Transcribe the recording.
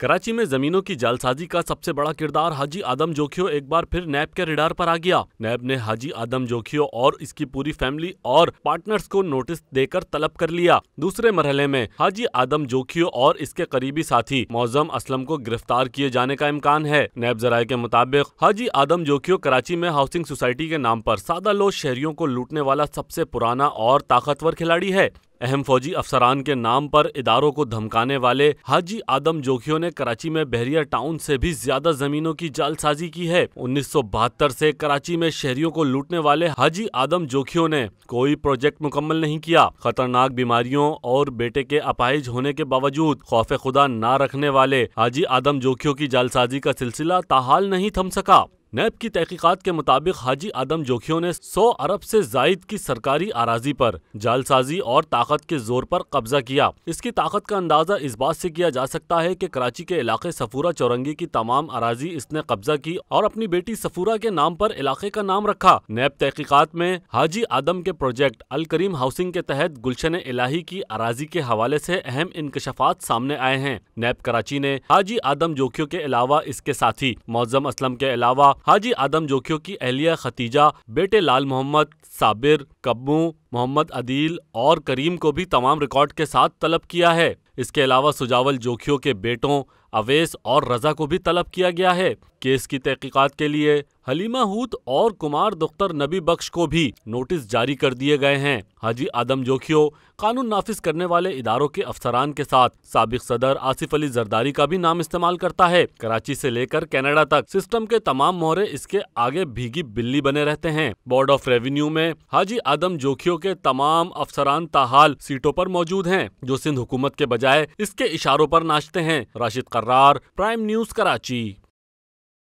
कराची में जमीनों की जालसाजी का सबसे बड़ा किरदार हाजी आदम जोखियो एक बार फिर नैब के रिडार पर आ गया नैब ने हाजी आदम जोखियो और इसकी पूरी फैमिली और पार्टनर्स को नोटिस देकर तलब कर लिया दूसरे मरहले में हाजी आदम जोखियो और इसके करीबी साथी मौजम असलम को गिरफ्तार किए जाने का इम्कान है नैब जराये के मुताबिक हाजी आदम जोखियो कराची में हाउसिंग सोसाइटी के नाम आरोप सादा लोज शहरियों को लूटने वाला सबसे पुराना और ताकतवर खिलाड़ी है अहम फौजी अफसरान के नाम पर इदारों को धमकाने वाले हाजी आदम जोखियों ने कराची में बहरिया टाउन से भी ज्यादा जमीनों की जालसाजी की है उन्नीस से कराची में शहरियों को लूटने वाले हाजी आदम जोखियों ने कोई प्रोजेक्ट मुकम्मल नहीं किया खतरनाक बीमारियों और बेटे के अपाहिज होने के बावजूद खौफ खुदा न रखने वाले हाजी आदम जोखियों की जालसाजी का सिलसिला ताहाल नहीं थम सका नैब की तहकीकात के मुताबिक हाजी आदम जोखियों ने 100 अरब से जायद की सरकारी आराजी पर जालसाजी और ताकत के जोर पर कब्जा किया इसकी ताकत का अंदाजा इस बात से किया जा सकता है कि कराची के इलाके सफूरा चौरंगी की तमाम अराजी इसने कब्जा की और अपनी बेटी सफूरा के नाम पर इलाके का नाम रखा नैब तहकीकात में हाजी आदम के प्रोजेक्ट अल करीम हाउसिंग के तहत गुलशन इलाही की अराजी के हवाले ऐसी अहम इंकशफात सामने आए हैं नैब कराची ने हाजी आदम जोखियों के अलावा इसके साथी मौजम असलम के अलावा हाजी आदम जोखियो की अहलिया खतीजा बेटे लाल मोहम्मद साबिर कब्बू मोहम्मद अदील और करीम को भी तमाम रिकॉर्ड के साथ तलब किया है इसके अलावा सुजावल जोखियो के बेटों अवेस और रजा को भी तलब किया गया है केस की तहकीकात के लिए हलीमा हूत और कुमार दुख्तर नबी बख्श को भी नोटिस जारी कर दिए गए हैं हाजी आदम जोखियो कानून नाफिज करने वाले इदारों के अफसरान के साथ सबक सदर आसिफ अली जरदारी का भी नाम इस्तेमाल करता है कराची से लेकर कनाडा तक सिस्टम के तमाम मोहरे इसके आगे भीगी बिल्ली बने रहते हैं बोर्ड ऑफ रेवेन्यू में हाजी आदम जोखियो के तमाम अफसरान ताहाल सीटों पर मौजूद हैं जो सिंध हुकूमत के बजाय इसके इशारों पर नाचते हैं राशिद करार प्राइम न्यूज कराची